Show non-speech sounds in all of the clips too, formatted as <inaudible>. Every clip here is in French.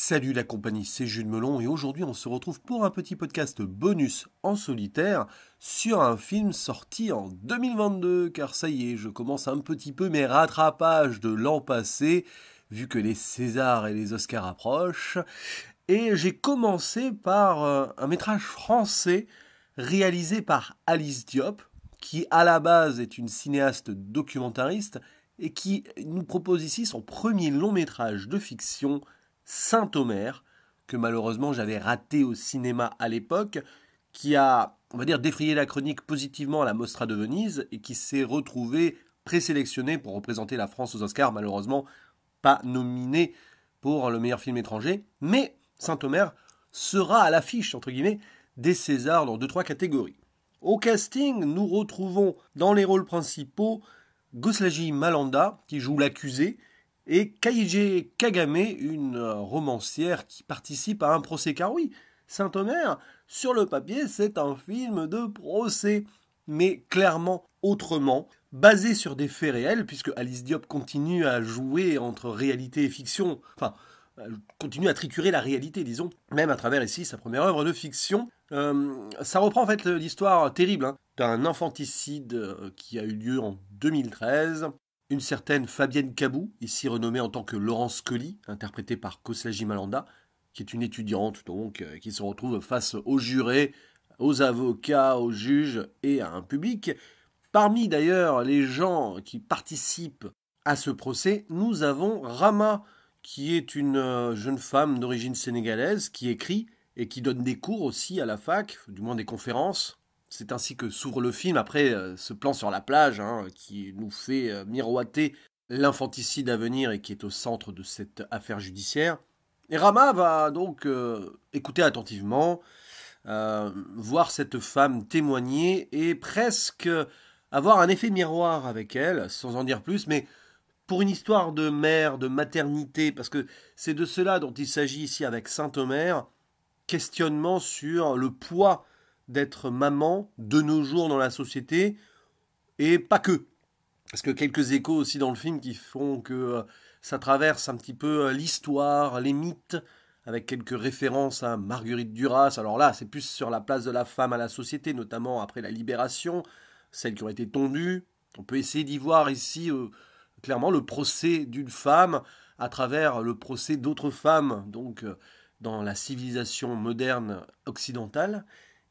Salut la compagnie, c'est Jules Melon et aujourd'hui on se retrouve pour un petit podcast bonus en solitaire sur un film sorti en 2022 car ça y est, je commence un petit peu mes rattrapages de l'an passé vu que les Césars et les Oscars approchent et j'ai commencé par euh, un métrage français réalisé par Alice Diop qui à la base est une cinéaste documentariste et qui nous propose ici son premier long métrage de fiction Saint-Omer, que malheureusement j'avais raté au cinéma à l'époque, qui a, on va dire, défrayé la chronique positivement à la Mostra de Venise et qui s'est retrouvé présélectionné pour représenter la France aux Oscars, malheureusement pas nominé pour le meilleur film étranger, mais Saint-Omer sera à l'affiche, entre guillemets, des Césars dans deux, trois catégories. Au casting, nous retrouvons dans les rôles principaux Goslagi Malanda, qui joue l'accusé, et Kaije Kagame, une romancière qui participe à un procès car oui, Saint-Omer, sur le papier, c'est un film de procès, mais clairement autrement, basé sur des faits réels, puisque Alice Diop continue à jouer entre réalité et fiction, enfin, continue à tricurer la réalité, disons, même à travers ici sa première œuvre de fiction. Euh, ça reprend en fait l'histoire terrible hein, d'un infanticide euh, qui a eu lieu en 2013 une certaine Fabienne Cabou, ici renommée en tant que Laurence Colli, interprétée par Koslagi Malanda, qui est une étudiante donc, euh, qui se retrouve face aux jurés, aux avocats, aux juges et à un public. Parmi d'ailleurs les gens qui participent à ce procès, nous avons Rama, qui est une euh, jeune femme d'origine sénégalaise qui écrit et qui donne des cours aussi à la fac, du moins des conférences. C'est ainsi que s'ouvre le film après euh, ce plan sur la plage hein, qui nous fait euh, miroiter l'infanticide à venir et qui est au centre de cette affaire judiciaire. Et Rama va donc euh, écouter attentivement, voir cette femme témoigner et presque avoir un effet miroir avec elle, sans en dire plus, mais pour une histoire de mère, de maternité, parce que c'est de cela dont il s'agit ici avec Saint-Omer, questionnement sur le poids d'être maman de nos jours dans la société, et pas que. Parce que quelques échos aussi dans le film qui font que euh, ça traverse un petit peu euh, l'histoire, les mythes, avec quelques références à Marguerite Duras. Alors là, c'est plus sur la place de la femme à la société, notamment après la libération, celles qui ont été tondues. On peut essayer d'y voir ici euh, clairement le procès d'une femme à travers le procès d'autres femmes, donc dans la civilisation moderne occidentale.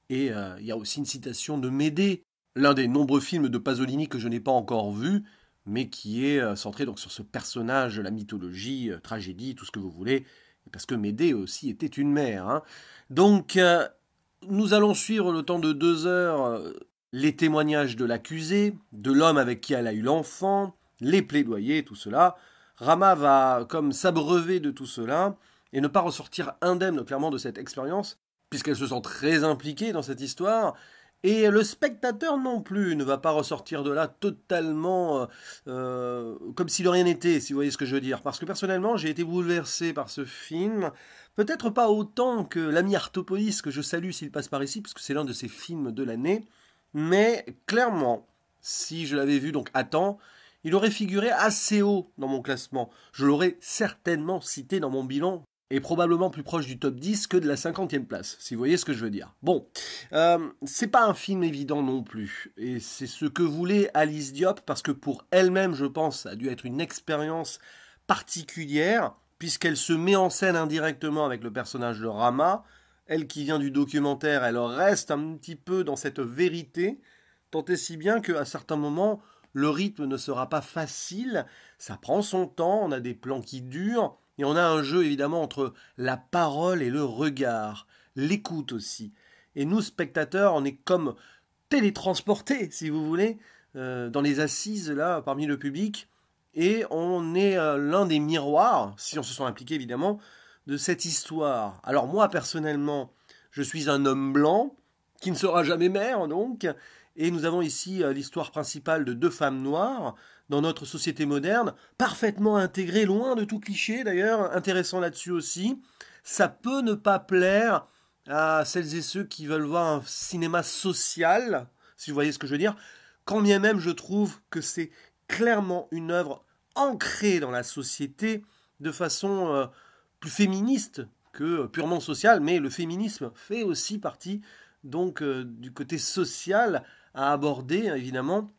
Et euh, il y a aussi une citation de Médée, l'un des nombreux films de Pasolini que je n'ai pas encore vu, mais qui est euh, centré donc sur ce personnage, la mythologie, euh, tragédie, tout ce que vous voulez, parce que Médée aussi était une mère. Hein. Donc, nous allons suivre le temps de deux heures les témoignages de l'accusé, de l'homme avec qui elle a eu l'enfant, les plaidoyers, tout cela. Rama va comme s'abreuver de tout cela et ne pas ressortir indemne clairement de cette expérience puisqu'elle se sent très impliquée dans cette histoire. Et le spectateur non plus ne va pas ressortir de là totalement euh, euh, comme si de rien n'était, si vous voyez ce que je veux dire. Parce que personnellement, j'ai été bouleversé par ce film. Peut-être pas autant que l'ami Artopolis, que je salue s'il passe par ici, puisque c'est l'un de ses films de l'année. Mais clairement, si je l'avais vu donc à temps, il aurait figuré assez haut dans mon classement. Je l'aurais certainement cité dans mon bilan est probablement plus proche du top 10 que de la 50e place, si vous voyez ce que je veux dire. Bon, euh, c'est pas un film évident non plus, et c'est ce que voulait Alice Diop, parce que pour elle-même, je pense, ça a dû être une expérience particulière, puisqu'elle se met en scène indirectement avec le personnage de Rama, elle qui vient du documentaire, elle reste un petit peu dans cette vérité, tant et si bien qu'à certains moments, le rythme ne sera pas facile, ça prend son temps, on a des plans qui durent, et on a un jeu évidemment entre la parole et le regard, l'écoute aussi. Et nous, spectateurs, on est comme télétransportés, si vous voulez, euh, dans les assises, là, parmi le public. Et on est euh, l'un des miroirs, si on se sent impliqué évidemment, de cette histoire. Alors moi, personnellement, je suis un homme blanc, qui ne sera jamais maire, donc, et nous avons ici euh, l'histoire principale de deux femmes noires dans notre société moderne, parfaitement intégrées, loin de tout cliché d'ailleurs, intéressant là-dessus aussi. Ça peut ne pas plaire à celles et ceux qui veulent voir un cinéma social, si vous voyez ce que je veux dire, quand bien même je trouve que c'est clairement une œuvre ancrée dans la société de façon euh, plus féministe que euh, purement sociale, mais le féminisme fait aussi partie donc du côté social à aborder évidemment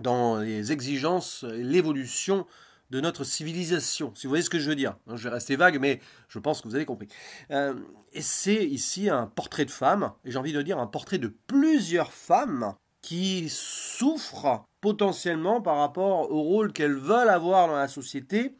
dans les exigences, l'évolution de notre civilisation, si vous voyez ce que je veux dire. Hein, je vais rester vague, mais je pense que vous avez compris. Euh, et c'est ici un portrait de femme, et j'ai envie de dire un portrait de plusieurs femmes qui souffrent potentiellement par rapport au rôle qu'elles veulent avoir dans la société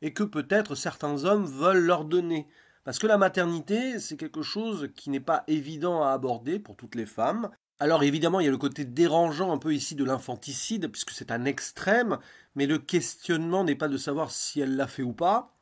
et que peut-être certains hommes veulent leur donner. Parce que la maternité, c'est quelque chose qui n'est pas évident à aborder pour toutes les femmes, alors évidemment, il y a le côté dérangeant un peu ici de l'infanticide, puisque c'est un extrême, mais le questionnement n'est pas de savoir si elle l'a fait ou pas,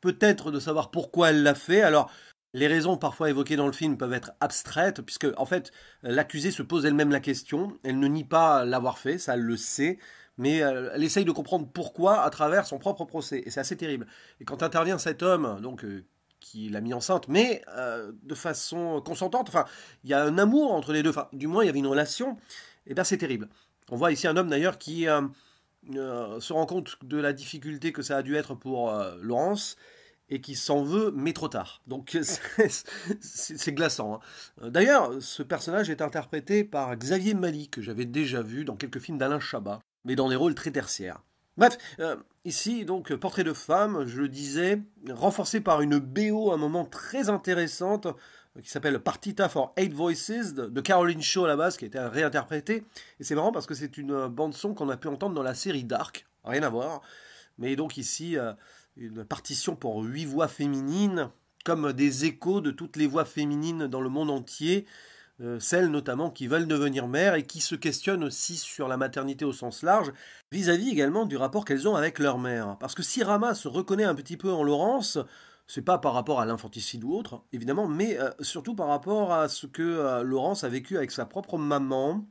peut-être de savoir pourquoi elle l'a fait. Alors les raisons parfois évoquées dans le film peuvent être abstraites, puisque en fait l'accusée se pose elle-même la question, elle ne nie pas l'avoir fait, ça le sait, mais euh, elle essaye de comprendre pourquoi à travers son propre procès, et c'est assez terrible. Et quand intervient cet homme, donc euh, qui l'a mis enceinte, mais euh, de façon consentante. Enfin, il y a un amour entre les deux. Enfin, du moins, il y avait une relation. Et eh bien, c'est terrible. On voit ici un homme d'ailleurs qui euh, euh, se rend compte de la difficulté que ça a dû être pour Laurence et qui s'en veut, mais trop tard. Donc, <laughs> c'est glaçant. Hein. D'ailleurs, ce personnage est interprété par Xavier Mali, que j'avais déjà vu dans quelques films d'Alain Chabat, mais dans des rôles très tertiaires. Bref, euh, ici, donc, portrait de femme, je le disais, renforcé par une BO à un moment très intéressante euh, qui s'appelle Partita for Eight Voices de, Caroline Shaw à la base, qui a été réinterprétée. Et c'est marrant parce que c'est une euh, bande-son qu'on a pu entendre dans la série Dark, rien à voir. Mais donc ici, une partition pour huit voix féminines, comme des échos de toutes les voix féminines dans le monde entier. Euh, celles notamment qui veulent devenir mères et qui se questionnent aussi sur la maternité au sens large, vis-à-vis également du rapport qu'elles ont avec leur mère. Parce que si Rama se reconnaît un petit peu en Laurence, c'est pas par rapport à l'infanticide ou autre, évidemment, mais euh, surtout par rapport à ce que euh, Laurence a vécu avec sa propre maman,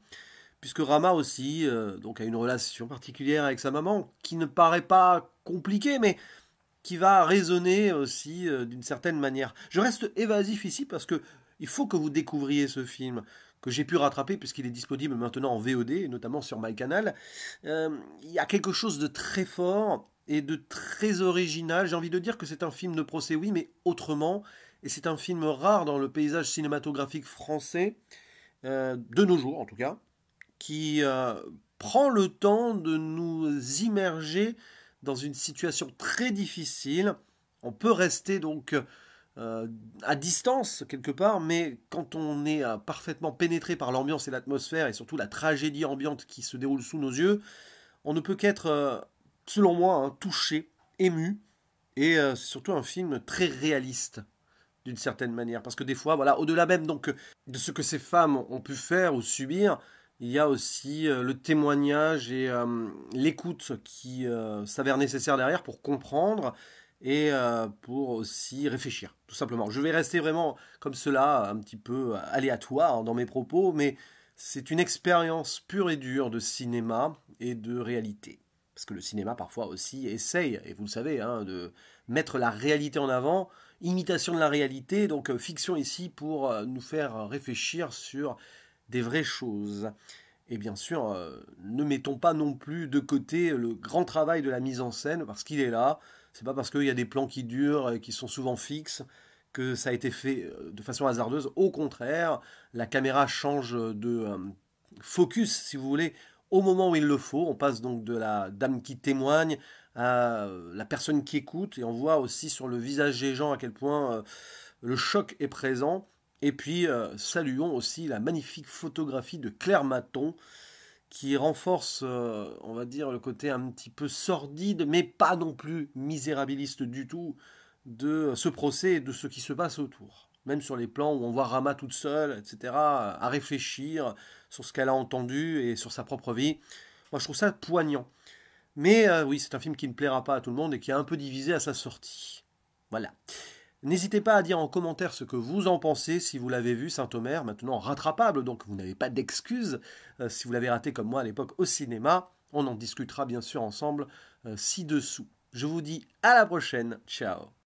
puisque Rama aussi donc a une relation particulière avec sa maman qui ne paraît pas compliquée, mais qui va résonner aussi d'une certaine manière. Je reste évasif ici parce que il faut que vous découvriez ce film que j'ai pu rattraper puisqu'il est disponible maintenant en VOD, notamment sur MyCanal. Euh, il y a quelque chose de très fort et de très original. J'ai envie de dire que c'est un film de procès, oui, mais autrement. Et c'est un film rare dans le paysage cinématographique français, euh, de nos jours en tout cas, qui euh, prend le temps de nous immerger dans une situation très difficile. On peut rester donc euh, à distance quelque part, mais quand on est euh, parfaitement pénétré par l'ambiance et l'atmosphère et surtout la tragédie ambiante qui se déroule sous nos yeux, on ne peut qu'être, euh, selon moi, hein, touché, ému, et c'est surtout un film très réaliste d'une certaine manière, parce que des fois, voilà, au-delà même donc de ce que ces femmes ont pu faire ou subir, il y a aussi le témoignage et l'écoute qui s'avère nécessaire derrière pour comprendre et euh, pour aussi réfléchir, tout simplement. Je vais rester vraiment comme cela, un petit peu aléatoire dans mes propos, mais c'est une expérience pure et dure de cinéma et de réalité. Parce que le cinéma parfois aussi essaye, et vous le savez, hein, de mettre la réalité en avant, imitation de la réalité, donc euh, fiction ici pour euh, nous faire réfléchir sur des vraies choses. Et bien sûr, ne mettons pas non plus de côté le grand travail de la mise en scène, parce qu'il est là, c'est pas parce qu'il y a des plans qui durent, et euh, qui sont souvent fixes, que ça a été fait euh, de façon hasardeuse. Au contraire, la caméra change de euh, focus, si vous voulez, au moment où il le faut. On passe donc de la dame qui témoigne à la personne qui écoute, et on voit aussi sur le visage des gens à quel point le choc est présent. Et puis, saluons aussi la magnifique photographie de Claire Maton, qui renforce, euh, on va dire, le côté un petit peu sordide, mais pas non plus misérabiliste du tout, de ce procès et de ce qui se passe autour. Même sur les plans où on voit Rama toute seule, etc., à réfléchir sur ce qu'elle a entendu et sur sa propre vie. Moi, je trouve ça poignant. Mais euh, oui, c'est un film qui ne plaira pas à tout le monde et qui est un peu divisé à sa sortie. Voilà. N'hésitez pas à dire en commentaire ce que vous en pensez si vous l'avez vu, Saint-Omer, maintenant rattrapable, donc vous n'avez pas d'excuses euh, si vous l'avez raté comme moi à l'époque au cinéma. On en discutera bien sûr ensemble euh, ci-dessous. Je vous dis à la prochaine, ciao